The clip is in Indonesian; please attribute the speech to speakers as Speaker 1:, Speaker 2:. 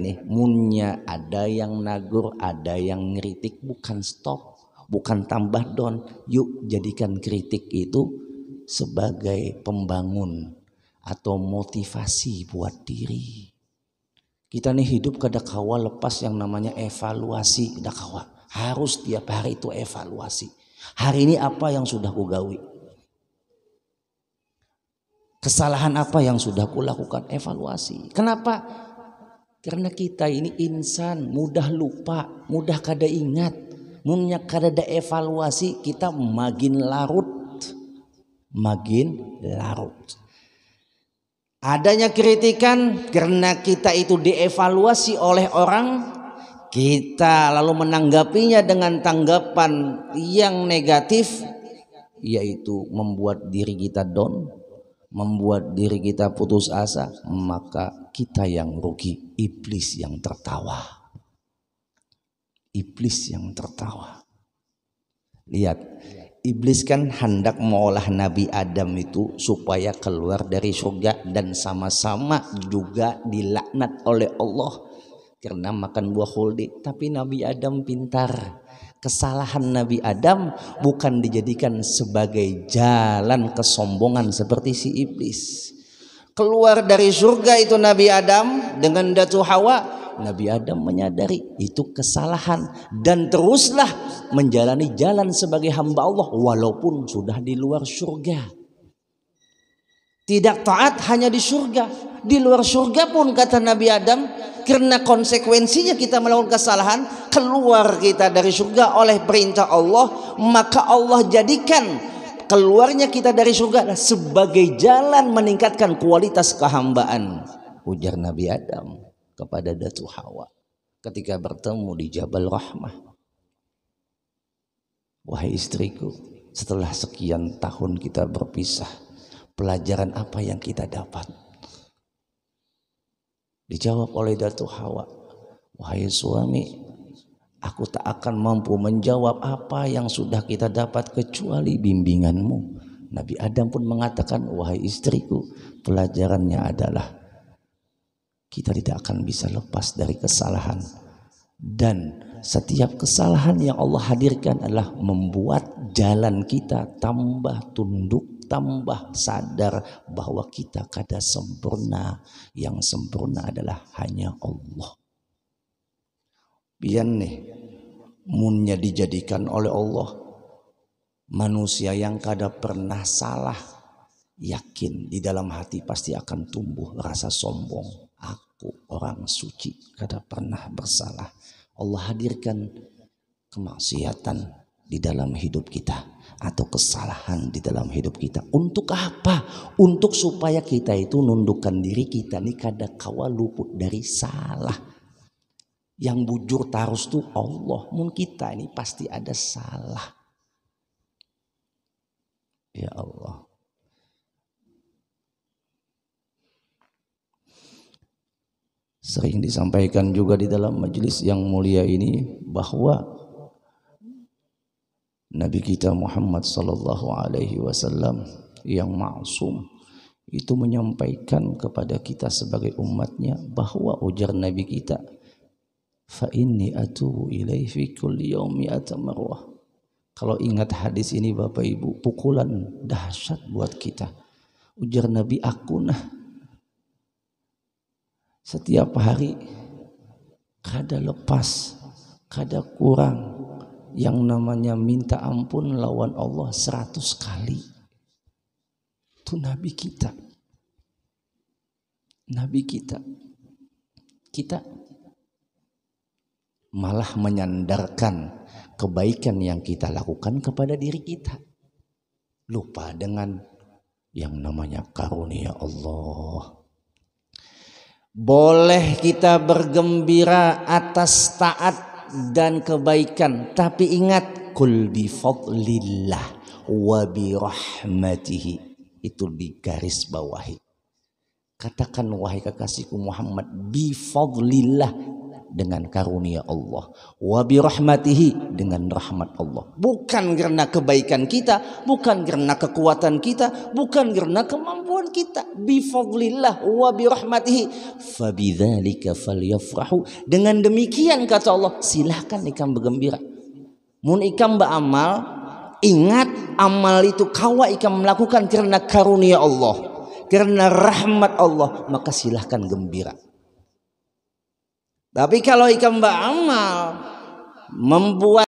Speaker 1: ini munnya ada yang nagur ada yang ngeritik bukan stop bukan tambah don, yuk jadikan kritik itu sebagai pembangun atau motivasi buat diri kita nih hidup kada kawa lepas yang namanya evaluasi kada kawa harus tiap hari itu evaluasi hari ini apa yang sudah ku kesalahan apa yang sudah kulakukan evaluasi kenapa karena kita ini insan, mudah lupa, mudah kada ingat, Munnya kada ada evaluasi, kita makin larut, makin larut. Adanya kritikan karena kita itu dievaluasi oleh orang, kita lalu menanggapinya dengan tanggapan yang negatif, yaitu membuat diri kita down, membuat diri kita putus asa, maka kita yang rugi, iblis yang tertawa. Iblis yang tertawa. Lihat, iblis kan hendak mengolah Nabi Adam itu supaya keluar dari surga dan sama-sama juga dilaknat oleh Allah karena makan buah khuldi. Tapi Nabi Adam pintar kesalahan Nabi Adam bukan dijadikan sebagai jalan kesombongan seperti si iblis. Keluar dari surga itu Nabi Adam dengan Datu Hawa. Nabi Adam menyadari itu kesalahan dan teruslah menjalani jalan sebagai hamba Allah walaupun sudah di luar surga. Tidak taat hanya di surga, di luar surga pun kata Nabi Adam karena konsekuensinya kita melakukan kesalahan keluar kita dari surga oleh perintah Allah maka Allah jadikan keluarnya kita dari surga sebagai jalan meningkatkan kualitas kehambaan ujar Nabi Adam kepada Datu Hawa ketika bertemu di Jabal Rahmah wahai istriku setelah sekian tahun kita berpisah pelajaran apa yang kita dapat Dijawab oleh Datu Hawa, wahai suami, aku tak akan mampu menjawab apa yang sudah kita dapat kecuali bimbinganmu. Nabi Adam pun mengatakan, wahai istriku, pelajarannya adalah kita tidak akan bisa lepas dari kesalahan. Dan setiap kesalahan yang Allah hadirkan adalah membuat jalan kita tambah tunduk tambah sadar bahwa kita kada sempurna. Yang sempurna adalah hanya Allah. Biar nih, munnya dijadikan oleh Allah. Manusia yang kada pernah salah. Yakin di dalam hati pasti akan tumbuh rasa sombong. Aku orang suci, kada pernah bersalah. Allah hadirkan kemaksiatan di dalam hidup kita atau kesalahan di dalam hidup kita. Untuk apa? Untuk supaya kita itu nundukkan diri kita nih kada kawa luput dari salah. Yang bujur tarus tuh Allah. Mun kita ini pasti ada salah. Ya Allah. Sering disampaikan juga di dalam majelis yang mulia ini bahwa Nabi kita Muhammad sallallahu alaihi wasallam yang maksum itu menyampaikan kepada kita sebagai umatnya bahwa ujar Nabi kita fa inni atubu ilaihi fi kulli yawmi atamarwah. Kalau ingat hadis ini Bapak Ibu, pukulan dahsyat buat kita. Ujar Nabi aku nah setiap hari kada lepas, kada kurang, yang namanya minta ampun lawan Allah seratus kali. Itu Nabi kita. Nabi kita. Kita malah menyandarkan kebaikan yang kita lakukan kepada diri kita. Lupa dengan yang namanya karunia Allah. Boleh kita bergembira atas taat dan kebaikan. Tapi ingat kul bi fadlillah wa bi rahmatihi. Itu di garis bawahi. Katakan wahai kekasihku Muhammad bi fadlillah dengan karunia Allah. Wa rahmatihi dengan rahmat Allah. Bukan karena kebaikan kita, bukan karena kekuatan kita, bukan karena kemampuan kita. Bifadlillah wa Fabidhalika fal falyafrahu. Dengan demikian kata Allah, silahkan ikam bergembira. Mun ikam beramal, ingat amal itu kawa ikam melakukan karena karunia Allah. Karena rahmat Allah, maka silahkan gembira. Tapi kalau ikan mbak beramal membuat